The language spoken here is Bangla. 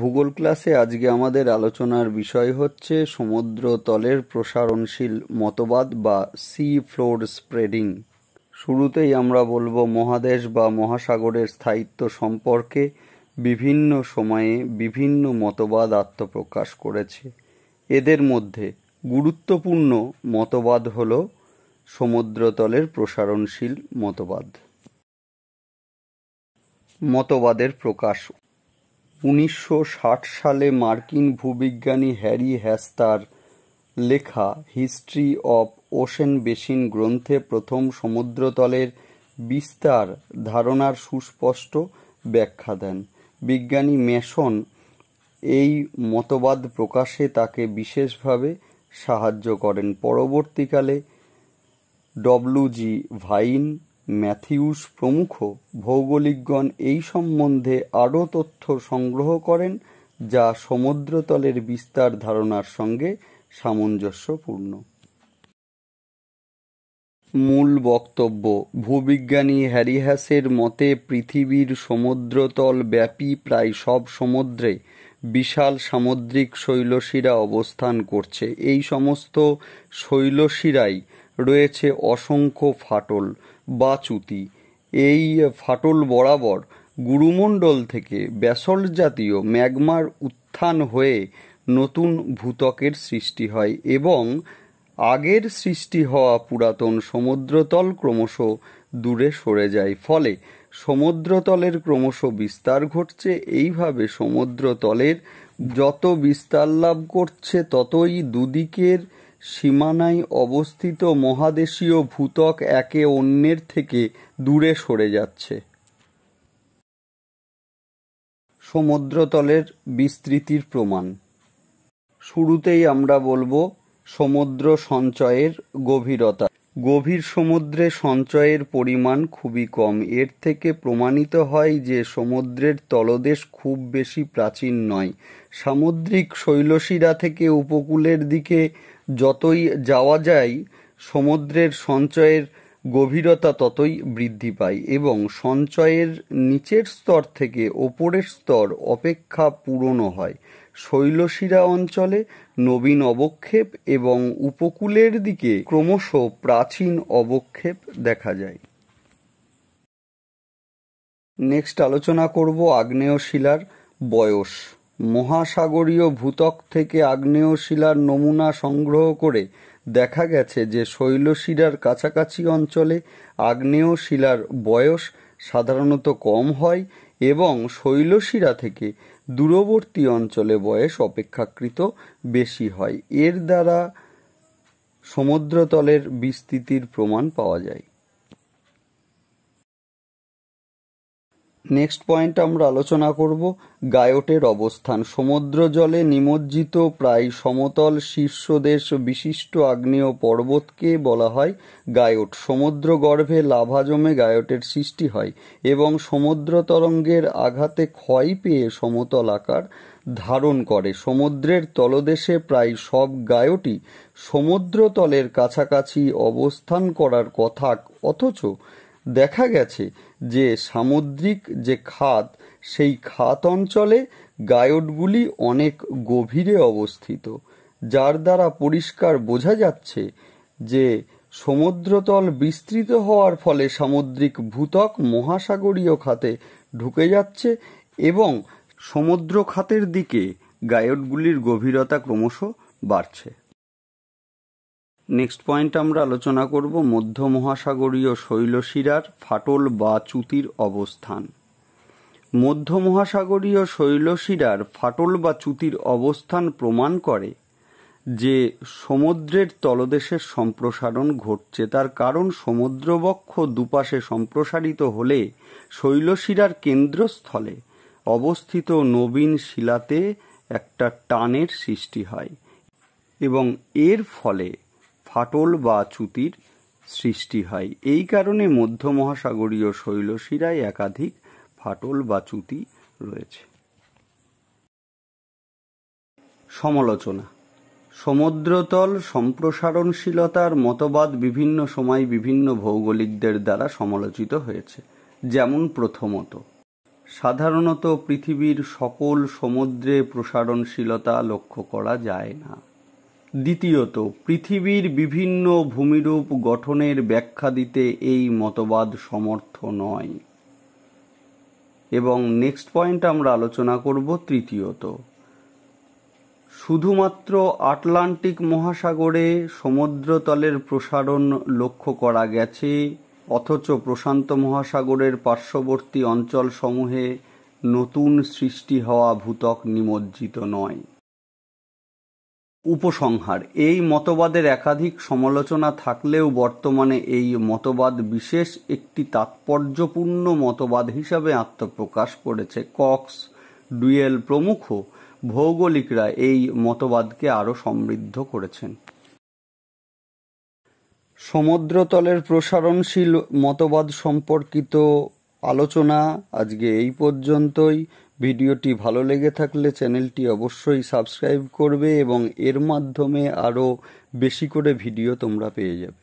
ভূগোল ক্লাসে আজকে আমাদের আলোচনার বিষয় হচ্ছে সমুদ্র তলের প্রসারণশীল মতবাদ বা সি ফ্লোর স্প্রেডিং শুরুতেই আমরা বলবো মহাদেশ বা মহাসাগরের স্থায়িত্ব সম্পর্কে বিভিন্ন সময়ে বিভিন্ন মতবাদ আত্মপ্রকাশ করেছে এদের মধ্যে গুরুত্বপূর্ণ মতবাদ হল সমুদ্রতলের প্রসারণশীল মতবাদ মতবাদের প্রকাশ উনিশশো সালে মার্কিন ভূবিজ্ঞানী হ্যারি হ্যাস্তার লেখা হিস্ট্রি অফ ওশেন বেসিন গ্রন্থে প্রথম সমুদ্রতলের বিস্তার ধারণার সুস্পষ্ট ব্যাখ্যা দেন বিজ্ঞানী মেশন এই মতবাদ প্রকাশে তাকে বিশেষভাবে সাহায্য করেন পরবর্তীকালে ডব্লুজি ভাইন ম্যাথিউস প্রমুখ ভৌগোলিকগণ এই সম্বন্ধে আরও তথ্য সংগ্রহ করেন যা সমুদ্রতলের বিস্তার ধারণার সঙ্গে সামঞ্জস্যপূর্ণ মূল বক্তব্য ভূবিজ্ঞানী হ্যারিহাসের মতে পৃথিবীর সমুদ্রতল ব্যাপী প্রায় সব সমুদ্রে বিশাল সামুদ্রিক শৈলশিরা অবস্থান করছে এই সমস্ত শৈলশিরাই রয়েছে অসংখ্য ফাটল বাচুতি এই ফাটল বরাবর গুরুমণ্ডল থেকে ব্যাসল্ট জাতীয় ম্যাগমার উত্থান হয়ে নতুন ভূতকের সৃষ্টি হয় এবং আগের সৃষ্টি হওয়া পুরাতন সমুদ্রতল ক্রমশ দূরে সরে যায় ফলে সমুদ্রতলের ক্রমশ বিস্তার ঘটছে এইভাবে সমুদ্রতলের যত বিস্তার লাভ করছে ততই দুদিকের সীমানায় অবস্থিত মহাদেশীয় ভূতক একে অন্যের থেকে দূরে সরে যাচ্ছে সমুদ্রতলের বিস্তৃতির প্রমাণ শুরুতেই আমরা বলবো সমুদ্র সঞ্চয়ের গভীরতা গভীর সমুদ্রে সঞ্চয়ের পরিমাণ খুবই কম এর থেকে প্রমাণিত হয় যে সমুদ্রের তলদেশ খুব বেশি প্রাচীন নয় সামুদ্রিক শৈলশিরা থেকে উপকূলের দিকে যতই যাওয়া যায় সমুদ্রের সঞ্চয়ের গভীরতা ততই বৃদ্ধি পায় এবং সঞ্চয়ের নিচের স্তর থেকে ওপরের স্তর অপেক্ষা পূরণ হয় শৈলশিরা অঞ্চলে নবীন অবক্ষেপ এবং উপকূলের দিকে ক্রমশ প্রাচীন অবক্ষেপ দেখা যায় নেক্সট আলোচনা করব আগ্নেয় শিলার বয়স মহাসাগরীয় ভূতক থেকে আগ্নেয় শিলার নমুনা সংগ্রহ করে দেখা গেছে যে শৈলশিরার কাছাকাছি অঞ্চলে আগ্নেয় শিলার বয়স সাধারণত কম হয় এবং শৈলশিরা থেকে দূরবর্তী অঞ্চলে বয়স অপেক্ষাকৃত বেশি হয় এর দ্বারা সমুদ্রতলের বিস্তৃতির প্রমাণ পাওয়া যায় নেক্সট পয়েন্ট আমরা আলোচনা করব গায়োটের অবস্থান সমুদ্র জলে নিমজ্জিত প্রায় সমতল শীর্ষদেশ বিশিষ্ট আগ্নেয় পর্বতকে বলা হয় গায়োট সমুদ্র গর্ভে লাভা জমে গায়োটের সৃষ্টি হয় এবং সমুদ্র তরঙ্গের আঘাতে ক্ষয় পেয়ে সমতল আকার ধারণ করে সমুদ্রের তলদেশে প্রায় সব গায়টি সমুদ্রতলের কাছাকাছি অবস্থান করার কথা অথচ দেখা গেছে যে সামুদ্রিক যে খাত সেই খাত অঞ্চলে গায়োটগুলি অনেক গভীরে অবস্থিত যার দ্বারা পরিষ্কার বোঝা যাচ্ছে যে সমুদ্রতল বিস্তৃত হওয়ার ফলে সামুদ্রিক ভূতক মহাসাগরীয় খাতে ঢুকে যাচ্ছে এবং সমুদ্র খাতের দিকে গায়টগুলির গভীরতা ক্রমশ বাড়ছে নেক্সট পয়েন্ট আমরা আলোচনা করব মধ্য মহাসাগরীয় শৈলশিরার ফাটল বা চ্যুতির অবস্থান মধ্য মহাসাগরীয় শৈলশিরার ফাটল বা চ্যুতির অবস্থান প্রমাণ করে যে সমুদ্রের তলদেশের সম্প্রসারণ ঘটছে তার কারণ সমুদ্রবক্ষ দুপাশে সম্প্রসারিত হলে শৈলশিরার কেন্দ্রস্থলে অবস্থিত নবীন শিলাতে একটা টানের সৃষ্টি হয় এবং এর ফলে ফাটল বা চ্যুতির সৃষ্টি হয় এই কারণে মধ্য মহাসাগরীয় শৈলশিরায় একাধিক ফাটল বা চ্যুতি রয়েছে সমালোচনা সমুদ্রতল সম্প্রসারণশীলতার মতবাদ বিভিন্ন সময় বিভিন্ন ভৌগোলিকদের দ্বারা সমালোচিত হয়েছে যেমন প্রথমত সাধারণত পৃথিবীর সকল সমুদ্রে প্রসারণশীলতা লক্ষ্য করা যায় না দ্বিতীয়ত পৃথিবীর বিভিন্ন ভূমিরূপ গঠনের ব্যাখ্যা দিতে এই মতবাদ সমর্থ নয় এবং নেক্সট পয়েন্ট আমরা আলোচনা করব তৃতীয়ত শুধুমাত্র আটলান্টিক মহাসাগরে সমুদ্রতলের প্রসারণ লক্ষ্য করা গেছে অথচ প্রশান্ত মহাসাগরের পার্শ্ববর্তী অঞ্চলসমূহে নতুন সৃষ্টি হওয়া ভূতক নিমজ্জিত নয় উপসংহার এই মতবাদের একাধিক সমালোচনা থাকলেও বর্তমানে এই মতবাদ বিশেষ একটি তাৎপর্যপূর্ণ মতবাদ হিসাবে আত্মপ্রকাশ করেছে কক্স ডুয়েল প্রমুখ ভৌগোলিকরা এই মতবাদকে আরও সমৃদ্ধ করেছেন সমুদ্রতলের প্রসারণশীল মতবাদ সম্পর্কিত আলোচনা আজকে এই পর্যন্তই ভিডিওটি ভালো লেগে থাকলে চ্যানেলটি অবশ্যই সাবস্ক্রাইব করবে এবং এর মাধ্যমে আরও বেশি করে ভিডিও তোমরা পেয়ে যাবে